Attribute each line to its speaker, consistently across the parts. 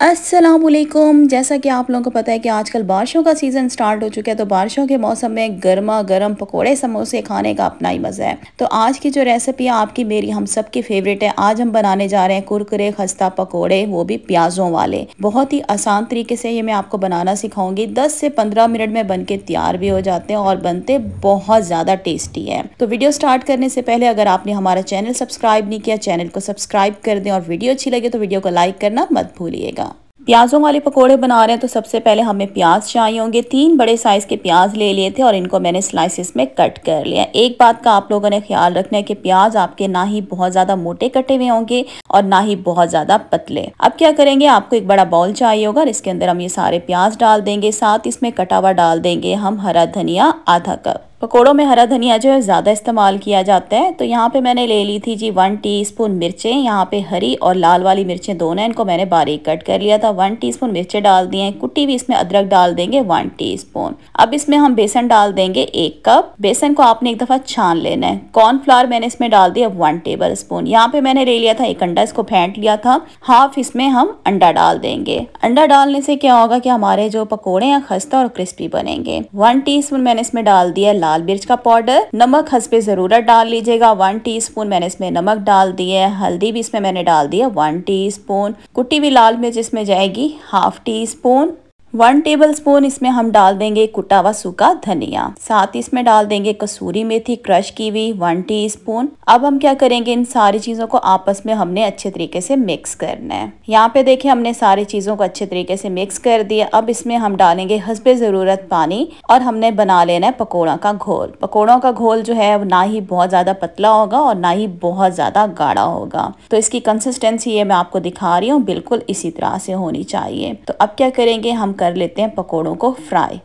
Speaker 1: असलकुम जैसा कि आप लोगों को पता है कि आजकल बारिशों का सीज़न स्टार्ट हो चुका है तो बारिशों के मौसम में गर्मा गर्म पकोड़े समोसे खाने का अपना ही मज़ा है तो आज की जो रेसिपी है आपकी मेरी हम सब की फेवरेट है आज हम बनाने जा रहे हैं कुरकुरे खस्ता पकोड़े वो भी प्याजों वाले बहुत ही आसान तरीके से ये मैं आपको बनाना सिखाऊंगी दस से पंद्रह मिनट में बन के तैयार भी हो जाते हैं और बनते बहुत ज़्यादा टेस्टी है तो वीडियो स्टार्ट करने से पहले अगर आपने हमारा चैनल सब्सक्राइब नहीं किया चैनल को सब्सक्राइब कर दें और वीडियो अच्छी लगे तो वीडियो को लाइक करना मत भूलिएगा प्याज़ों वाले पकोड़े बना रहे हैं तो सबसे पहले हमें प्याज चाहिए होंगे तीन बड़े साइज़ के प्याज ले लिए थे और इनको मैंने स्लाइसिस में कट कर लिया एक बात का आप लोगों ने ख्याल रखना है कि प्याज आपके ना ही बहुत ज़्यादा मोटे कटे हुए होंगे और ना ही बहुत ज़्यादा पतले अब क्या करेंगे आपको एक बड़ा बाउल चाहिए होगा और इसके अंदर हम ये सारे प्याज डाल देंगे साथ इसमें कटावा डाल देंगे हम हरा धनिया आधा कप पकोड़ों में हरा धनिया जो है ज़्यादा इस्तेमाल किया जाता है तो यहाँ पे मैंने ले ली थी जी वन टीस्पून मिर्चें यहाँ पे हरी और लाल वाली मिर्चें दोनों इनको मैंने बारीक कट कर लिया था वन टीस्पून मिर्चें डाल दी हैं कुटी भी इसमें अदरक डाल देंगे वन टीस्पून अब इसमें हम बेसन डाल देंगे एक कप बेसन को आपने एक दफ़ा छान लेना है कॉर्नफ्लावर मैंने इसमें डाल दिया वन टेबल स्पून यहाँ पे मैंने ले लिया था एक अंडा इसको फेंट लिया था हाफ इसमें हम अंडा डाल देंगे अंडा डालने से क्या होगा कि हमारे जो पकौड़े हैं खस्ता और क्रिस्पी बनेंगे वन टी मैंने इसमें डाल दिया लाल मिर्च का पाउडर नमक हंसपे ज़रूरत डाल लीजिएगा वन टी मैंने इसमें नमक डाल दिया है हल्दी भी इसमें मैंने डाल दिया वन टी कुटी हुई लाल मिर्च इसमें जाएगी half teaspoon one tablespoon इसमें हम डाल देंगे कुटा हुआ सूखा धनिया साथ ही इसमें डाल देंगे कसूरी मेथी क्रश की हुई वन टी स्पून अब हम क्या करेंगे इन सारी चीजों को आपस में हमने अच्छे तरीके से मिक्स करना है यहाँ पे देखिए हमने सारी चीजों को अच्छे तरीके से मिक्स कर दिया अब इसमें हम डालेंगे हसबे जरूरत पानी और हमने बना लेना है पकौड़ा का घोल पकौड़ों का घोल जो है ना ही बहुत ज्यादा पतला होगा और ना ही बहुत ज्यादा गाढ़ा होगा तो इसकी कंसिस्टेंसी ये मैं आपको दिखा रही हूँ बिल्कुल इसी तरह से होनी चाहिए तो अब क्या करेंगे हम कर लेते हैं पकौड़ों को फ्राई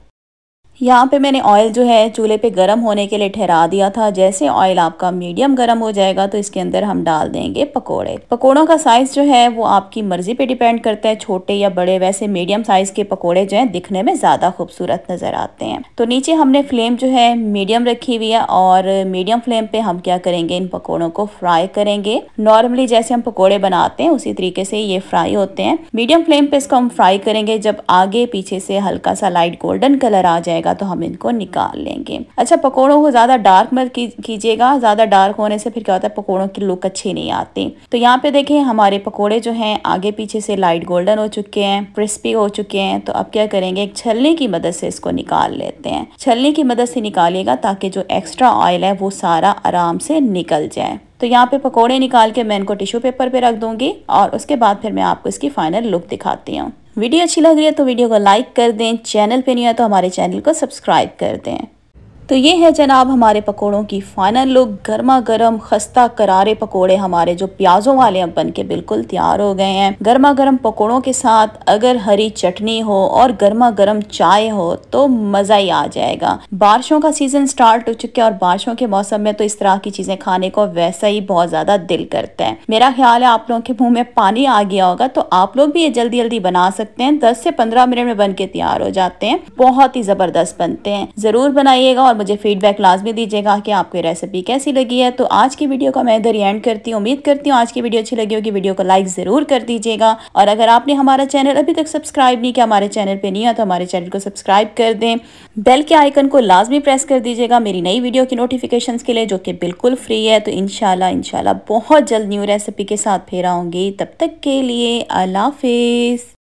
Speaker 1: यहाँ पे मैंने ऑयल जो है चूल्हे पे गर्म होने के लिए ठहरा दिया था जैसे ऑयल आपका मीडियम गर्म हो जाएगा तो इसके अंदर हम डाल देंगे पकोड़े पकोड़ों का साइज़ जो है वो आपकी मर्ज़ी पे डिपेंड करता है छोटे या बड़े वैसे मीडियम साइज़ के पकोड़े जो है दिखने में ज़्यादा खूबसूरत नज़र आते हैं तो नीचे हमने फ्लेम जो है मीडियम रखी हुई है और मीडियम फ्लेम पे हम क्या करेंगे इन पकौड़ों को फ्राई करेंगे नॉर्मली जैसे हम पकौड़े बनाते हैं उसी तरीके से ये फ्राई होते हैं मीडियम फ्लेम पे इसको हम फ्राई करेंगे जब आगे पीछे से हल्का सा लाइट गोल्डन कलर आ जाएगा जाएगा तो हम इनको निकाल लेंगे अच्छा पकौड़ों को ज़्यादा डार्क मत कीजिएगा ज़्यादा डार्क होने से फिर क्या होता है पकौड़ों की लुक अच्छी नहीं आती तो यहाँ पे देखें हमारे पकौड़े जो हैं आगे पीछे से लाइट गोल्डन हो चुके हैं क्रिस्पी हो चुके हैं तो अब क्या करेंगे एक छलनी की मदद से इसको निकाल लेते हैं छलनी की मदद से निकालिएगा ताकि जो एक्स्ट्रा ऑयल है वो सारा आराम से निकल जाए तो यहाँ पे पकौड़े निकाल के मैं इनको टिश्यू पेपर पे रख दूंगी और उसके बाद फिर मैं आपको इसकी फाइनल लुक दिखाती हूँ वीडियो अच्छी लग रही है तो वीडियो को लाइक कर दें चैनल पे नहीं है तो हमारे चैनल को सब्सक्राइब कर दें तो ये है जनाब हमारे पकोड़ों की फाइनल लुक गर्मा गर्म खस्ता करारे पकोड़े हमारे जो प्याजों वाले अब बन के बिल्कुल तैयार हो गए हैं गर्मा गर्म पकोड़ों के साथ अगर हरी चटनी हो और गर्मा गर्म चाय हो तो मजा ही आ जाएगा बारिशों का सीजन स्टार्ट हो चुका है और बारिशों के मौसम में तो इस तरह की चीजें खाने को वैसा ही बहुत ज्यादा दिल करता है मेरा ख्याल है आप लोगों के मुंह में पानी आ गया होगा तो आप लोग भी ये जल्दी जल्दी बना सकते हैं दस से पंद्रह मिनट में बन के तैयार हो जाते हैं बहुत ही जबरदस्त बनते हैं जरूर बनाइएगा और मुझे फीडबैक लाजमी दीजिएगा कि आपको रेसिपी कैसी लगी है तो आज की वीडियो का मैं इधर ही एंड करती हूँ उम्मीद करती हूँ आज की वीडियो अच्छी लगी होगी वीडियो को लाइक ज़रूर कर दीजिएगा और अगर आपने हमारा चैनल अभी तक सब्सक्राइब नहीं किया हमारे चैनल पर नहीं है तो हमारे चैनल को सब्सक्राइब कर दें बेल के आइकन को लाजमी प्रेस कर दीजिएगा मेरी नई वीडियो की नोटिफिकेशन के लिए जो कि बिल्कुल फ्री है तो इनशाला इनशाला बहुत जल्द न्यू रेसिपी के साथ फेरा होंगी तब तक के लिए अल्लाह